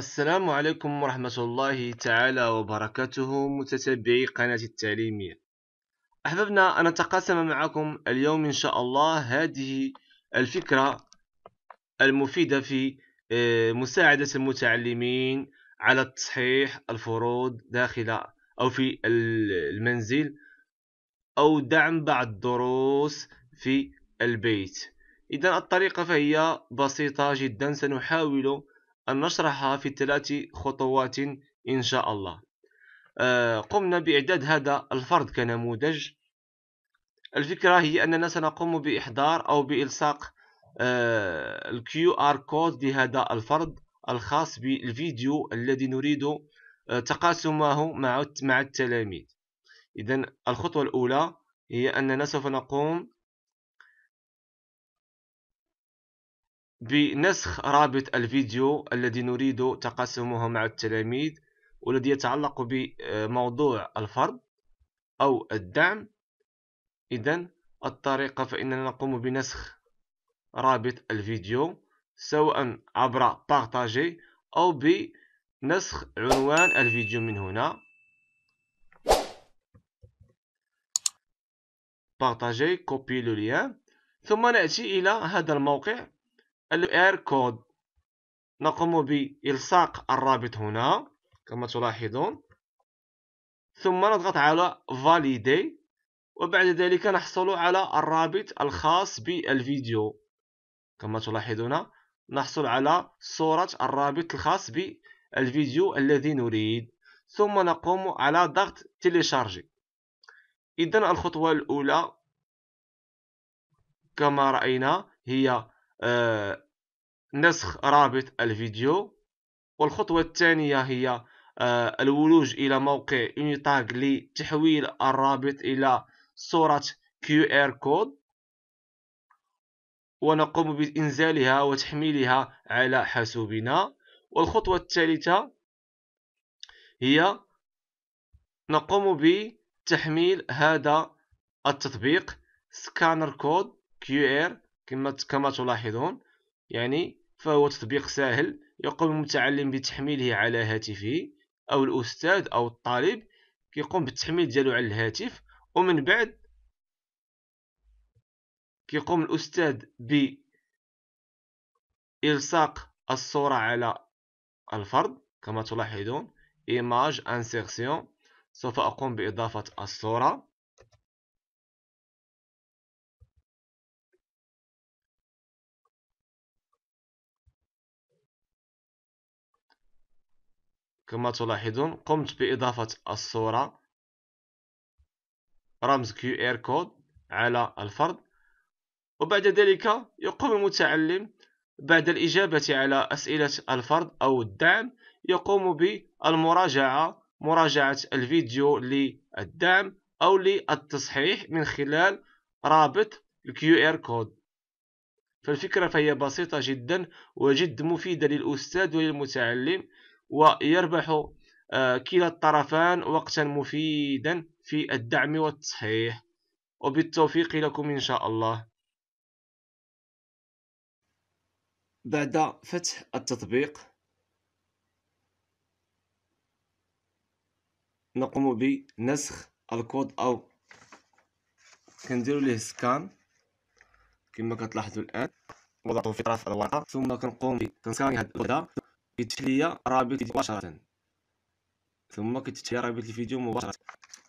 السلام عليكم ورحمة الله تعالى وبركاته متتبعي قناة التعليمية أحببنا أن نتقاسم معكم اليوم إن شاء الله هذه الفكرة المفيدة في آه، مساعدة المتعلمين على تصحيح الفروض داخل أو في المنزل أو دعم بعض الدروس في البيت إذا الطريقة فهي بسيطة جدا سنحاول أن نشرحها في ثلاث خطوات إن شاء الله آه، قمنا بإعداد هذا الفرد كنموذج الفكرة هي أننا سنقوم بإحضار أو بإلصاق آه، الكيو ار كود لهذا الفرد الخاص بالفيديو الذي نريد آه، تقاسمه مع مع التلاميذ إذا الخطوة الأولى هي أننا سوف نقوم بنسخ رابط الفيديو الذي نريد تقاسمه مع التلاميذ والذي يتعلق بموضوع الفرض أو الدعم إذا الطريقة فإننا نقوم بنسخ رابط الفيديو سواء عبر بارتاجي أو بنسخ عنوان الفيديو من هنا بارتاجي كوبي لوليان ثم نأتي إلى هذا الموقع كود نقوم بإلصاق الرابط هنا كما تلاحظون ثم نضغط على Validate وبعد ذلك نحصل على الرابط الخاص بالفيديو كما تلاحظون نحصل على صورة الرابط الخاص بالفيديو الذي نريد ثم نقوم على ضغط تيليشارجي إذا الخطوة الأولى كما رأينا هي آه، نسخ رابط الفيديو والخطوة الثانية هي آه، الولوج إلى موقع يونيتاغ لتحويل الرابط إلى صورة QR كود ونقوم بإنزالها وتحميلها على حاسوبنا والخطوة الثالثة هي نقوم بتحميل هذا التطبيق سكانر كود QR كما كما تلاحظون يعني فهو تطبيق سهل يقوم المتعلم بتحميله على هاتفه أو الأستاذ أو الطالب كيقوم بالتحميل ديالو على الهاتف ومن بعد كيقوم الأستاذ بإلصاق الصورة على الفرد كما تلاحظون إيماج انسيرسيون سوف أقوم بإضافة الصورة كما تلاحظون قمت بإضافة الصورة رمز QR كود على الفرد وبعد ذلك يقوم المتعلم بعد الإجابة على أسئلة الفرد أو الدعم يقوم بالمراجعة مراجعة الفيديو للدعم أو للتصحيح من خلال رابط QR code كود فالفكرة فهي بسيطة جدا وجد مفيدة للأستاذ وللمتعلم ويربح آه، كلا الطرفان وقتا مفيدا في الدعم والتصحيح وبالتوفيق لكم إن شاء الله بعد فتح التطبيق نقوم بنسخ الكود أو كنديروا ليه سكان كما كتلاحظوا الآن وضعته في طرف الورقة ثم كنقوم بتنسكان هذا كيتفتح ليا رابط مباشره ثم كتفتح ليا رابط الفيديو مباشره